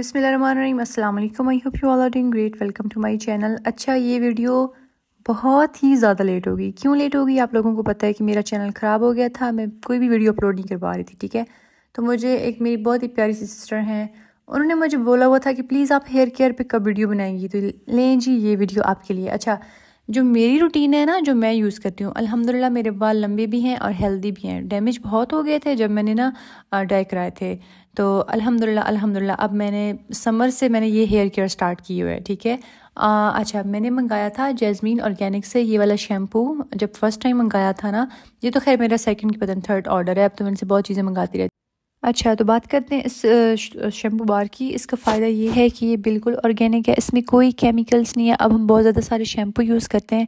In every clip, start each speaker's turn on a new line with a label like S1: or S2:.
S1: बिसमीम अल्लाम I hope you all are doing great welcome to my channel अच्छा ये वीडियो बहुत ही ज़्यादा लेट होगी क्यों लेट होगी आप लोगों को पता है कि मेरा चैनल ख़राब हो गया था मैं कोई भी वीडियो अपलोड नहीं करवा रही थी ठीक है तो मुझे एक मेरी बहुत ही प्यारी सिस्टर हैं उन्होंने मुझे बोला हुआ था कि प्लीज़ आप हेयर केयर पर कब वीडियो बनाएंगी तो लें जी ये वीडियो आपके लिए अच्छा जो मेरी रूटीन है ना जो मैं यूज़ करती हूँ अल्हम्दुलिल्लाह मेरे बाल लंबे भी हैं और हेल्दी भी हैं डैमेज बहुत हो गए थे जब मैंने ना डाई कराए थे तो अल्हम्दुलिल्लाह अल्हम्दुलिल्लाह अब मैंने समर से मैंने ये हेयर केयर स्टार्ट की हुई है ठीक है अच्छा मैंने मंगाया था जैस्मीन ऑर्गेनिक से ये वाला शैम्पू जब फर्स्ट टाइम मंगाया था ना ये तो खैर मेरा सेकेंड की पता थर्ड ऑर्डर है अब तो मैंने से बहुत चीज़ें मंगाती रहती अच्छा तो बात करते हैं इस शैम्पू बार की इसका फ़ायदा ये है कि ये बिल्कुल ऑर्गेनिक है इसमें कोई केमिकल्स नहीं है अब हम बहुत ज़्यादा सारे शैम्पू यूज़ करते हैं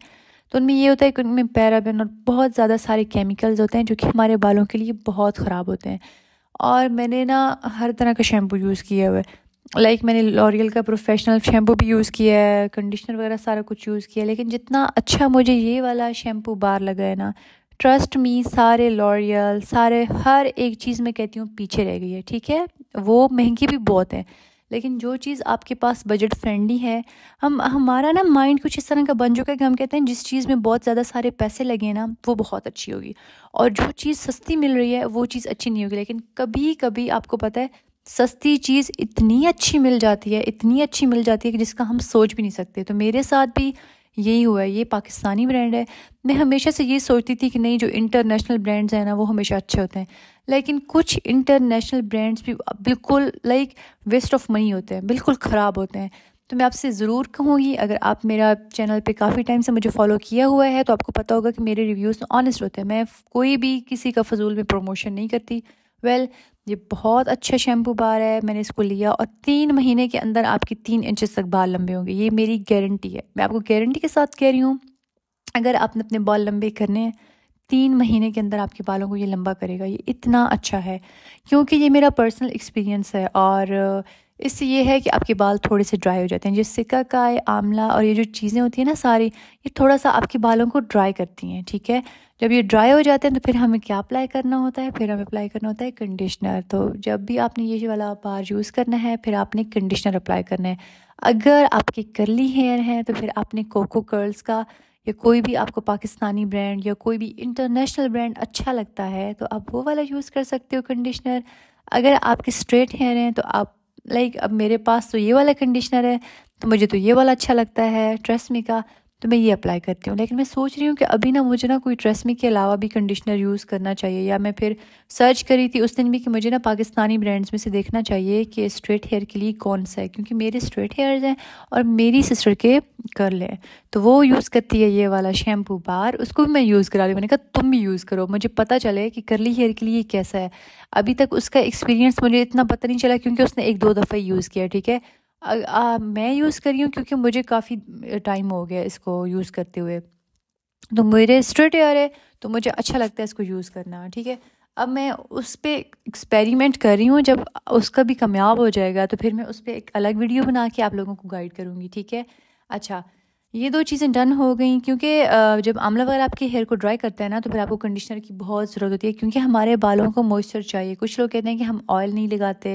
S1: तो उनमें ये होता है कि उनमें पैराबिन और बहुत ज़्यादा सारे केमिकल्स होते हैं जो कि हमारे बालों के लिए बहुत ख़राब होते हैं और मैंने ना हर तरह का शैम्पू यूज़ किया हुआ है लाइक like मैंने लॉरियल का प्रोफेशनल शैम्पू भी यूज़ किया है कंडीशनर वगैरह सारा कुछ यूज़ किया लेकिन जितना अच्छा मुझे ये वाला शैम्पू बार लगा है ना ट्रस्ट मी सारे लॉरियल सारे हर एक चीज़ मैं कहती हूँ पीछे रह गई है ठीक है वो महंगी भी बहुत है लेकिन जो चीज़ आपके पास बजट फ्रेंडली है हम हमारा ना माइंड कुछ इस तरह का बन चुका है कि हम कहते हैं जिस चीज़ में बहुत ज़्यादा सारे पैसे लगे ना वो बहुत अच्छी होगी और जो चीज़ सस्ती मिल रही है वो चीज़ अच्छी नहीं होगी लेकिन कभी कभी आपको पता है सस्ती चीज़ इतनी अच्छी मिल जाती है इतनी अच्छी मिल जाती है कि जिसका हम सोच भी नहीं सकते तो मेरे साथ भी यही हुआ है ये पाकिस्तानी ब्रांड है मैं हमेशा से ये सोचती थी कि नहीं जो इंटरनेशनल ब्रांड्स हैं ना वो हमेशा अच्छे होते हैं लेकिन कुछ इंटरनेशनल ब्रांड्स भी बिल्कुल लाइक वेस्ट ऑफ मनी होते हैं बिल्कुल ख़राब होते हैं तो मैं आपसे ज़रूर कहूँगी अगर आप मेरा चैनल पे काफ़ी टाइम से मुझे फॉलो किया हुआ है तो आपको पता होगा कि मेरे रिव्यूज़ ऑनेस्ट होते हैं मैं कोई भी किसी का फजूल में प्रमोशन नहीं करती वेल well, ये बहुत अच्छा शैम्पू बार है मैंने इसको लिया और तीन महीने के अंदर आपकी तीन इंचज़ तक बाल लंबे होंगे ये मेरी गारंटी है मैं आपको गारंटी के साथ कह रही हूँ अगर आपने अपने बाल लंबे करने हैं तीन महीने के अंदर आपके बालों को ये लंबा करेगा ये इतना अच्छा है क्योंकि ये मेरा पर्सनल एक्सपीरियंस है और इससे ये है कि आपके बाल थोड़े से ड्राई हो जाते हैं जो सिक्का काय आमला और ये जो चीज़ें होती हैं ना सारी ये थोड़ा सा आपके बालों को ड्राई करती हैं ठीक है जब ये ड्राई हो जाते हैं तो फिर हमें क्या अप्लाई करना होता है फिर हमें अप्लाई करना होता है कंडीशनर तो जब भी आपने ये वाला बार यूज़ करना है फिर आपने कंडीशनर अप्लाई करना है अगर आपके करली हेयर हैं तो फिर आपने कोको कर्ल्स का या कोई भी आपको पाकिस्तानी ब्रांड या कोई भी इंटरनेशनल ब्रांड अच्छा लगता है तो आप वो वाला यूज़ कर सकते हो कंडीशनर अगर आपके स्ट्रेट हेयर हैं तो आप लाइक अब मेरे पास तो ये वाला कंडीशनर है तो मुझे तो ये वाला अच्छा लगता है ट्रेसमी का तो मैं ये अप्लाई करती हूँ लेकिन मैं सोच रही हूँ कि अभी ना मुझे ना कोई ट्रेसमी के अलावा भी कंडीशनर यूज़ करना चाहिए या मैं फिर सर्च करी थी उस दिन भी कि मुझे ना पाकिस्तानी ब्रांड्स में से देखना चाहिए कि स्ट्रेट हेयर के लिए कौन सा है क्योंकि मेरे स्ट्रेट हेयर्स हैं और मेरी सिस्टर के कर लें तो वो यूज़ करती है ये वाला शैम्पू बार उसको भी मैं यूज़ करा ली मैंने कहा तुम भी यूज़ करो मुझे पता चले कि करली हेयर के लिए कैसा है अभी तक उसका एक्सपीरियंस मुझे इतना पता नहीं चला क्योंकि उसने एक दो दफ़ा यूज़ किया ठीक है आ, आ, मैं यूज़ कर रही हूँ क्योंकि मुझे काफ़ी टाइम हो गया इसको यूज़ करते हुए तो मेरे स्ट्रेट एयर है तो मुझे अच्छा लगता है इसको यूज़ करना ठीक है अब मैं उस पर एक्सपेरिमेंट कर रही हूँ जब उसका भी कामयाब हो जाएगा तो फिर मैं उस पर एक अलग वीडियो बना के आप लोगों को गाइड करूँगी ठीक है अच्छा ये दो चीज़ें डन हो गई क्योंकि जब आमला वगैरह आपके हेयर को ड्राई करता है ना तो फिर आपको कंडीशनर की बहुत ज़रूरत होती है क्योंकि हमारे बालों को मॉइस्चर चाहिए कुछ लोग कहते हैं कि हम ऑयल नहीं लगाते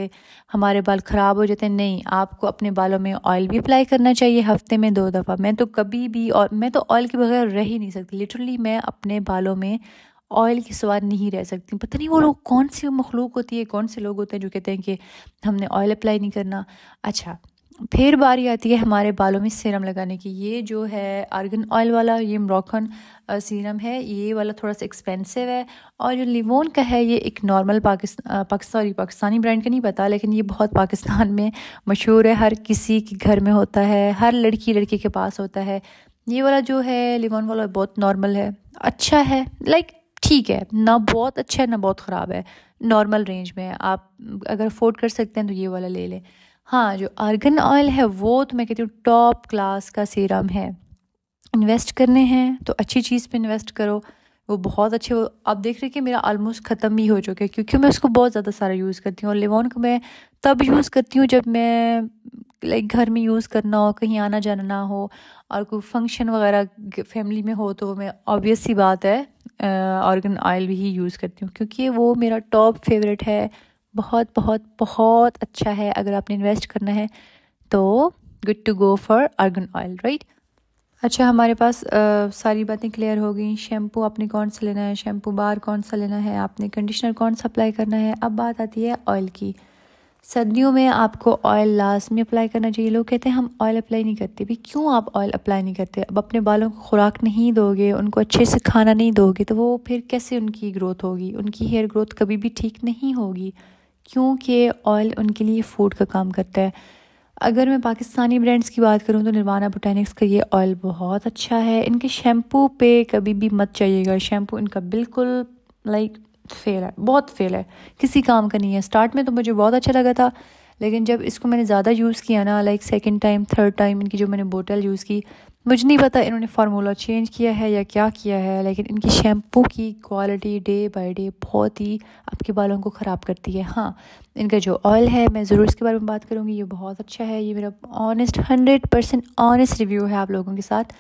S1: हमारे बाल ख़राब हो जाते हैं नहीं आपको अपने बालों में ऑयल भी अप्लाई करना चाहिए हफ्ते में दो दफ़ा मैं तो कभी भी और मैं तो ऑयल के बगैर रह ही नहीं सकती लिटरली मैं अपने बालों में ऑयल के सवार नहीं रह सकती पता नहीं वो लोग कौन सी मखलूक होती है कौन से लोग होते हैं जो कहते हैं कि हमने ऑयल अप्लाई नहीं करना अच्छा फिर बारी आती है हमारे बालों में सीरम लगाने की ये जो है आर्गन ऑयल वाला ये मरॉकन सीरम है ये वाला थोड़ा सा एक्सपेंसिव है और जो लिवोन का है ये एक नॉर्मल पाकिस्तान पाकिस्तान पाकिस्तानी ब्रांड का नहीं पता लेकिन ये बहुत पाकिस्तान में मशहूर है हर किसी के घर में होता है हर लड़की लड़के के पास होता है ये वाला जो है लिवोन वाला बहुत नॉर्मल है अच्छा है लाइक ठीक है ना बहुत अच्छा है ना बहुत ख़राब है नॉर्मल रेंज में आप अगर अफोर्ड कर सकते हैं तो ये वाला ले लें हाँ जो आर्गन ऑयल है वो तो मैं कहती हूँ टॉप क्लास का सीरम है इन्वेस्ट करने हैं तो अच्छी चीज़ पे इन्वेस्ट करो वो बहुत अच्छे वो आप देख रहे हैं कि मेरा ऑलमोस्ट ख़त्म ही हो चुका है क्योंकि मैं उसको बहुत ज़्यादा सारा यूज़ करती हूँ और लेवॉन को मैं तब यूज़ करती हूँ जब मैं लाइक घर में यूज़ करना हो कहीं आना जाना ना हो और कोई फंक्शन वगैरह फैमिली में हो तो मैं ऑब्वियस सी बात है ऑर्गन ऑयल भी यूज़ करती हूँ क्योंकि वो मेरा टॉप फेवरेट है बहुत बहुत बहुत अच्छा है अगर आपने इन्वेस्ट करना है तो good to go for argan oil right अच्छा हमारे पास आ, सारी बातें क्लियर हो गई शैम्पू आपने कौन सा लेना है शैम्पू बार कौन सा लेना है आपने कंडीशनर कौन सा अप्लाई करना है अब बात आती है ऑयल की सर्दियों में आपको ऑयल लास्ट में अप्लाई करना चाहिए लोग कहते हैं हम ऑयल अप्लाई नहीं करते भी क्यों आप ऑयल अप्लाई नहीं करते अब अपने बालों को खुराक नहीं दोगे उनको अच्छे से खाना नहीं दोगे तो वो फिर कैसे उनकी ग्रोथ होगी उनकी हेयर ग्रोथ कभी भी ठीक नहीं होगी क्योंकि ऑयल उनके लिए फूड का काम करता है अगर मैं पाकिस्तानी ब्रांड्स की बात करूं तो निर्वाना बोटैनिक्स का ये ऑयल बहुत अच्छा है इनके शैम्पू पे कभी भी मत चाहिएगा शैम्पू इनका बिल्कुल लाइक फेल है बहुत फेल है किसी काम का नहीं है स्टार्ट में तो मुझे बहुत अच्छा लगा था लेकिन जब इसको मैंने ज़्यादा यूज़ किया ना like second time third time इनकी जो मैंने बोटल यूज़ की मुझे नहीं पता इन्होंने फार्मूला चेंज किया है या क्या किया है लेकिन इनकी शैम्पू की क्वालिटी डे बाय डे बहुत ही आपके बालों को ख़राब करती है हाँ इनका जो ऑयल है मैं ज़रूर इसके बारे में बात करूँगी ये बहुत अच्छा है ये मेरा honest hundred percent honest review है आप लोगों के साथ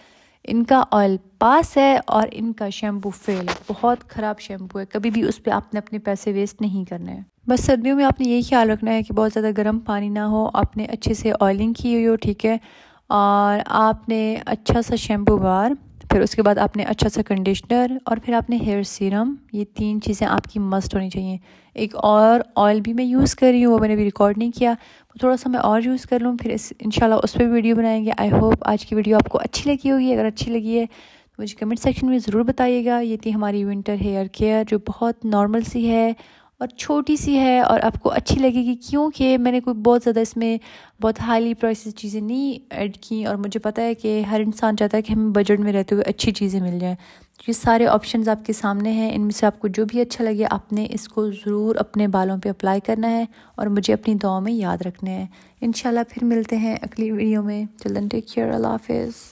S1: इनका ऑयल पास है और इनका शैम्पू फेल है बहुत ख़राब शैम्पू है कभी भी उस पर आपने अपने पैसे वेस्ट नहीं करने हैं बस सर्दियों में आपने यही ख्याल रखना है कि बहुत ज़्यादा गर्म पानी ना हो आपने अच्छे से ऑयलिंग की हुई हो ठीक है और आपने अच्छा सा शैम्पू बार फिर उसके बाद आपने अच्छा सा कंडीशनर और फिर आपने हेयर सीरम ये तीन चीज़ें आपकी मस्ट होनी चाहिए एक और ऑयल भी मैं यूज़ कर रही हूँ वो मैंने भी रिकॉर्ड नहीं किया थोड़ा सा मैं और यूज़ कर लूँ फिर इन उस पर वीडियो बनाएंगे आई होप आज की वीडियो आपको अच्छी लगी होगी अगर अच्छी लगी है तो मुझे कमेंट सेक्शन में ज़रूर बताइएगा ये थी हमारी विंटर हेयर केयर जो बहुत नॉर्मल सी है और छोटी सी है और आपको अच्छी लगेगी क्योंकि मैंने कोई बहुत ज़्यादा इसमें बहुत हाईली प्राइस चीज़ें नहीं ऐड की और मुझे पता है कि हर इंसान चाहता है कि हमें बजट में रहते हुए अच्छी चीज़ें मिल जाएँ तो ये सारे ऑप्शंस आपके सामने हैं इनमें से आपको जो भी अच्छा लगे आपने इसको ज़रूर अपने बालों पर अप्लाई करना है और मुझे अपनी दुआ में याद रखना है इन फिर मिलते हैं अगली वीडियो में चलन टेक केयर अल्लाह हाफिज़